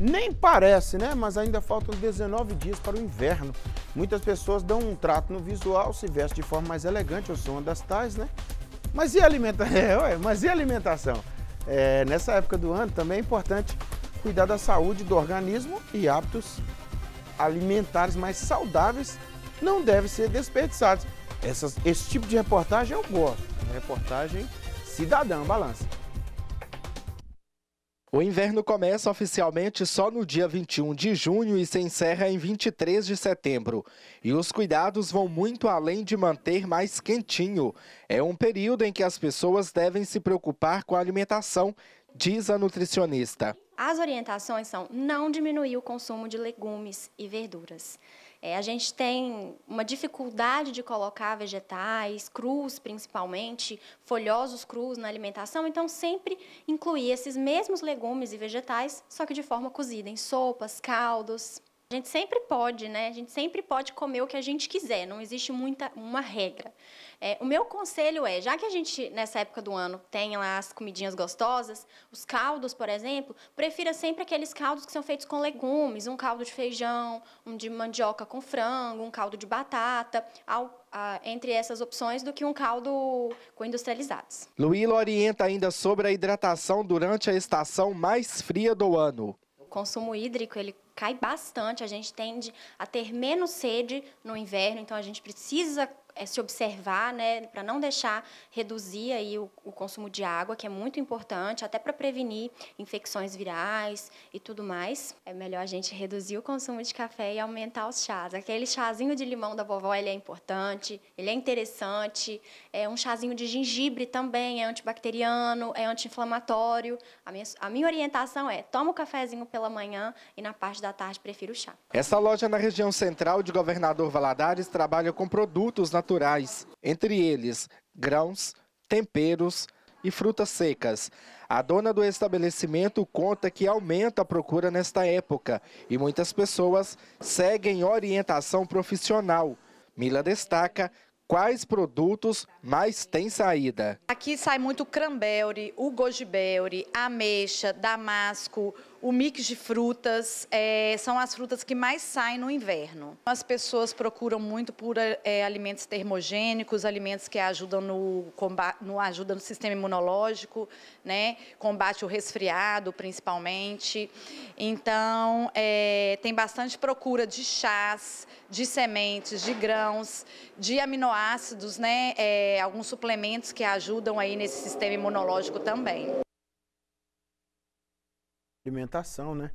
Nem parece, né? Mas ainda faltam 19 dias para o inverno. Muitas pessoas dão um trato no visual, se vestem de forma mais elegante, eu sou uma das tais, né? Mas e a alimentação? É, mas e alimentação? É, nessa época do ano também é importante cuidar da saúde do organismo e hábitos alimentares mais saudáveis não devem ser desperdiçados. Essas, esse tipo de reportagem eu gosto. Reportagem Cidadão Balança. O inverno começa oficialmente só no dia 21 de junho e se encerra em 23 de setembro. E os cuidados vão muito além de manter mais quentinho. É um período em que as pessoas devem se preocupar com a alimentação, diz a nutricionista. As orientações são não diminuir o consumo de legumes e verduras. É, a gente tem uma dificuldade de colocar vegetais crus, principalmente, folhosos crus na alimentação, então sempre incluir esses mesmos legumes e vegetais, só que de forma cozida, em sopas, caldos. A gente sempre pode, né? A gente sempre pode comer o que a gente quiser, não existe muita uma regra. É, o meu conselho é, já que a gente, nessa época do ano, tem lá as comidinhas gostosas, os caldos, por exemplo, prefira sempre aqueles caldos que são feitos com legumes, um caldo de feijão, um de mandioca com frango, um caldo de batata, ao, a, entre essas opções, do que um caldo com industrializados. Luílo orienta ainda sobre a hidratação durante a estação mais fria do ano. O consumo hídrico, ele cai bastante, a gente tende a ter menos sede no inverno, então a gente precisa é se observar, né, para não deixar reduzir aí o, o, consumo de água, que é muito importante, até para prevenir infecções virais e tudo mais. É melhor a gente reduzir o consumo de café e aumentar os chás. Aquele chazinho de limão da vovó, ele é importante, ele é interessante. É um chazinho de gengibre também, é antibacteriano, é anti-inflamatório. A minha, a minha orientação é, toma o um cafezinho pela manhã e na parte da da tarde prefiro chá. Essa loja na região central de Governador Valadares trabalha com produtos naturais, entre eles grãos, temperos e frutas secas. A dona do estabelecimento conta que aumenta a procura nesta época e muitas pessoas seguem orientação profissional. Mila destaca quais produtos mais têm saída. Aqui sai muito o cranberry, o gojiberry, ameixa, damasco, o mix de frutas é, são as frutas que mais saem no inverno. As pessoas procuram muito por é, é alimentos termogênicos, alimentos que ajudam no, combate, no, ajudam no sistema imunológico, né? combate o resfriado, principalmente. Então, é, tem bastante procura de chás, de sementes, de grãos, de aminoácidos, né? É, alguns suplementos que ajudam aí nesse sistema imunológico também alimentação, né?